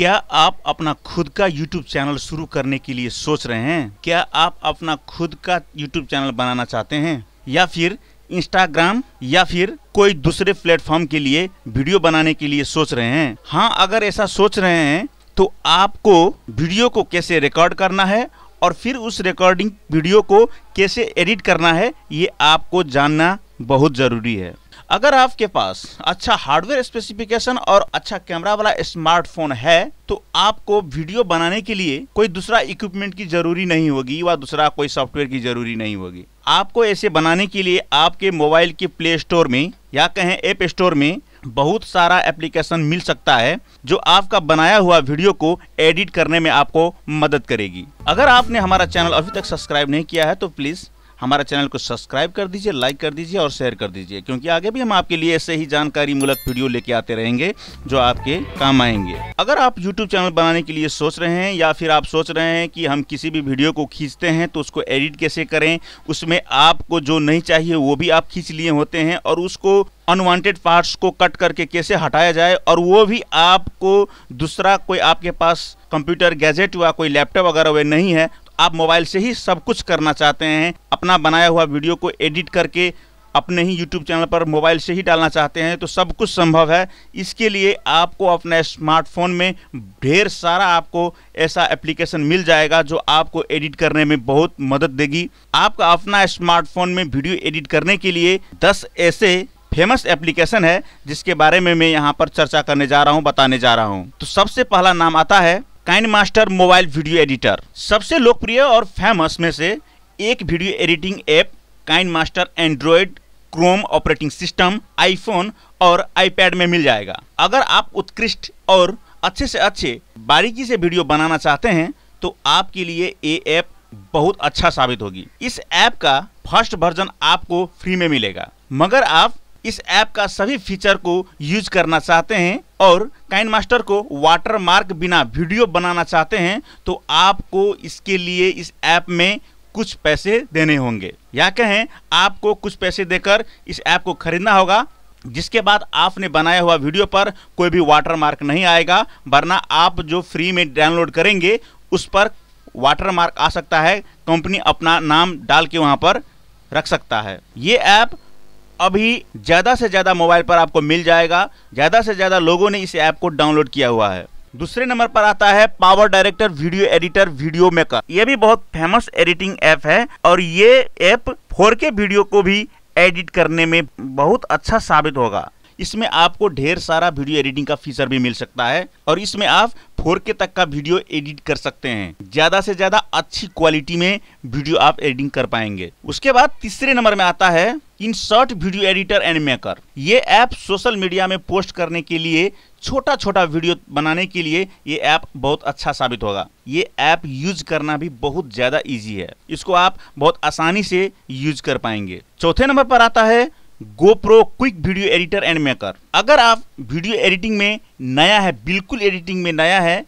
क्या आप अपना खुद का YouTube चैनल शुरू करने के लिए सोच रहे हैं क्या आप अपना खुद का YouTube चैनल बनाना चाहते हैं या फिर इंस्टाग्राम या फिर कोई दूसरे प्लेटफॉर्म के लिए वीडियो बनाने के लिए सोच रहे हैं हाँ अगर ऐसा सोच रहे हैं तो आपको वीडियो को कैसे रिकॉर्ड करना है और फिर उस रिकॉर्डिंग वीडियो को कैसे एडिट करना है ये आपको जानना बहुत ज़रूरी है अगर आपके पास अच्छा हार्डवेयर स्पेसिफिकेशन और अच्छा कैमरा वाला स्मार्टफोन है तो आपको वीडियो बनाने के लिए कोई दूसरा इक्विपमेंट की जरूरी नहीं होगी या दूसरा कोई सॉफ्टवेयर की जरूरी नहीं होगी आपको ऐसे बनाने के लिए आपके मोबाइल के प्ले स्टोर में या कहें ऐप स्टोर में बहुत सारा एप्लीकेशन मिल सकता है जो आपका बनाया हुआ वीडियो को एडिट करने में आपको मदद करेगी अगर आपने हमारा चैनल अभी तक सब्सक्राइब नहीं किया है तो प्लीज़ हमारा चैनल को सब्सक्राइब कर दीजिए लाइक कर दीजिए और शेयर कर दीजिए क्योंकि आगे भी हम आपके लिए ऐसे ही जानकारी मूलक वीडियो लेके आते रहेंगे जो आपके काम आएंगे अगर आप यूट्यूब चैनल बनाने के लिए सोच रहे हैं या फिर आप सोच रहे हैं कि हम किसी भी वीडियो को खींचते हैं तो उसको एडिट कैसे करें उसमें आपको जो नहीं चाहिए वो भी आप खींच लिए होते हैं और उसको अनवांटेड पार्ट्स को कट करके कैसे हटाया जाए और वो भी आपको दूसरा कोई आपके पास कंप्यूटर गैजेट या कोई लैपटॉप वगैरह वे नहीं है आप मोबाइल से ही सब कुछ करना चाहते हैं अपना बनाया हुआ वीडियो को एडिट करके अपने ही YouTube चैनल पर मोबाइल से ही डालना चाहते हैं तो सब कुछ संभव है इसके लिए आपको अपने स्मार्टफोन में ढेर सारा आपको ऐसा एप्लीकेशन मिल जाएगा जो आपको एडिट करने में बहुत मदद देगी आपका अपना स्मार्टफोन में वीडियो एडिट करने के लिए 10 ऐसे फेमस एप्लीकेशन है जिसके बारे में मैं यहाँ पर चर्चा करने जा रहा हूँ बताने जा रहा हूँ तो सबसे पहला नाम आता है Kine master mobile video editor सबसे लोकप्रिय और फेमस में से एक video editing app Kine master Android Chrome operating system iPhone और आईपैड में मिल जाएगा अगर आप उत्कृष्ट और अच्छे से अच्छे बारीकी से वीडियो बनाना चाहते हैं तो आपके लिए ये ऐप बहुत अच्छा साबित होगी इस ऐप का फर्स्ट वर्जन आपको फ्री में मिलेगा मगर आप इस ऐप का सभी फीचर को यूज करना चाहते हैं और काइन मास्टर को वाटर मार्क बिना वीडियो बनाना चाहते हैं तो आपको इसके लिए इस ऐप में कुछ पैसे देने होंगे या कहें आपको कुछ पैसे देकर इस ऐप को खरीदना होगा जिसके बाद आपने बनाया हुआ वीडियो पर कोई भी वाटर मार्क नहीं आएगा वरना आप जो फ्री में डाउनलोड करेंगे उस पर वाटर मार्क आ सकता है कंपनी अपना नाम डाल के वहाँ पर रख सकता है ये ऐप अभी ज़्यादा से ज़्यादा मोबाइल पर आपको मिल जाएगा ज़्यादा से ज़्यादा लोगों ने इस ऐप को डाउनलोड किया हुआ है दूसरे नंबर पर आता है power director video editor video maker ये भी बहुत फेमस एडिटिंग ऐप है और ये ऐप फोर वीडियो को भी एडिट करने में बहुत अच्छा साबित होगा इसमें आपको ढेर सारा वीडियो एडिटिंग का फीचर भी मिल सकता है और इसमें आप फोर के तक का वीडियो एडिट कर सकते हैं ज़्यादा से ज़्यादा अच्छी क्वालिटी में वीडियो आप एडिटिंग कर पाएंगे उसके बाद तीसरे नंबर में आता है In shot video editor and maker ये ऐप सोशल मीडिया में पोस्ट करने के लिए छोटा छोटा वीडियो बनाने के लिए ये ऐप बहुत अच्छा साबित होगा ये ऐप यूज करना भी बहुत ज़्यादा इजी है इसको आप बहुत आसानी से यूज कर पाएंगे चौथे नंबर पर आता है GoPro quick video editor and maker अगर आप वीडियो एडिटिंग में नया है बिल्कुल एडिटिंग में नया है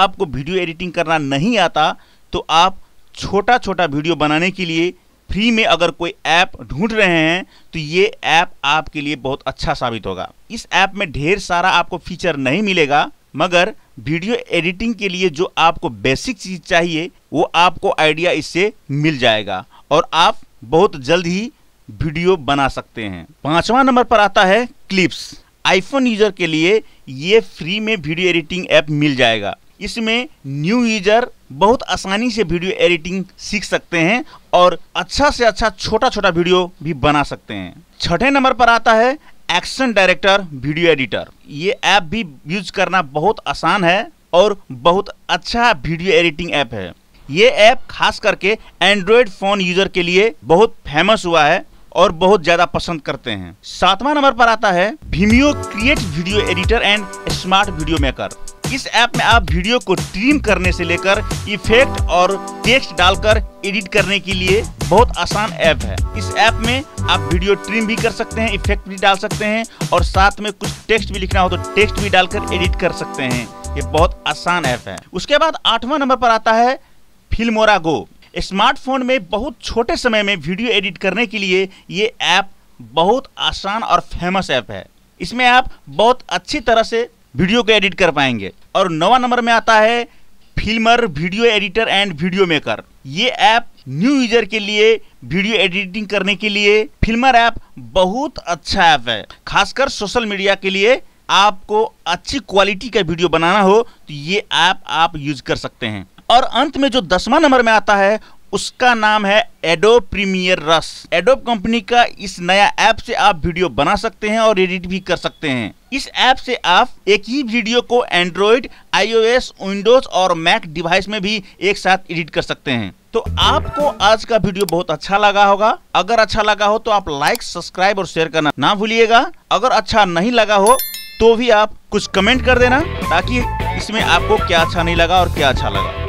आपको वीडियो एडिटिंग करना नहीं आता तो आप छोटा छोटा वीडियो बनाने के लिए फ्री में अगर कोई ऐप ढूंढ रहे हैं तो ये ऐप आपके लिए बहुत अच्छा साबित होगा इस ऐप में ढेर सारा आपको फीचर नहीं मिलेगा मगर वीडियो एडिटिंग के लिए जो आपको बेसिक चीज़ चाहिए वो आपको आइडिया इससे मिल जाएगा और आप बहुत जल्द ही वीडियो बना सकते हैं पांचवा नंबर पर आता है क्लिप्स आईफोन यूजर के लिए ये फ्री में वीडियो एडिटिंग ऐप मिल जाएगा इसमें न्यू यूजर बहुत आसानी से वीडियो एडिटिंग सीख सकते हैं और अच्छा से अच्छा छोटा छोटा वीडियो भी बना सकते हैं छठे नंबर पर आता है एक्शन डायरेक्टर वीडियो एडिटर ये ऐप भी यूज करना बहुत आसान है और बहुत अच्छा वीडियो एडिटिंग ऐप है ये ऐप खास करके एंड्रॉयड फ़ोन यूज़र के लिए बहुत फेमस हुआ है और बहुत ज्यादा पसंद करते हैं सातवां नंबर पर आता है Vimeo create video editor and smart video maker इस ऐप में आप वीडियो को ट्रिम करने से लेकर इफेक्ट और टेक्स्ट डालकर एडिट करने के लिए बहुत आसान ऐप है इस ऐप में आप वीडियो ट्रिम भी कर सकते हैं इफेक्ट भी डाल सकते हैं और साथ में कुछ टेक्स्ट भी लिखना हो तो टेक्स्ट भी डालकर एडिट कर सकते हैं ये बहुत आसान ऐप है उसके बाद आठवां नंबर पर आता है फिल्मोरा गो स्मार्टफोन में बहुत छोटे समय में वीडियो एडिट करने के लिए ये ऐप बहुत आसान और फेमस ऐप है इसमें आप बहुत अच्छी तरह से वीडियो को एडिट कर पाएंगे और नवा नंबर में आता है Filmr video editor and video maker ये ऐप न्यू यूजर के लिए वीडियो एडिटिंग करने के लिए फिल्मर ऐप बहुत अच्छा ऐप है खासकर सोशल मीडिया के लिए आपको अच्छी क्वालिटी का वीडियो बनाना हो तो ये ऐप आप यूज कर सकते हैं और अंत में जो दसवां नंबर में आता है उसका नाम है Adobe Premiere Rush Adobe company का इस नया ऐप से आप वीडियो बना सकते हैं और एडिट भी कर सकते हैं इस ऐप से आप एक ही वीडियो को एंड्रॉइड आईओएस, विंडोज और मैक डिवाइस में भी एक साथ एडिट कर सकते हैं तो आपको आज का वीडियो बहुत अच्छा लगा होगा अगर अच्छा लगा हो तो आप लाइक सब्सक्राइब और शेयर करना ना भूलिएगा अगर अच्छा नहीं लगा हो तो भी आप कुछ कमेंट कर देना ताकि इसमें आपको क्या अच्छा नहीं लगा और क्या अच्छा लगा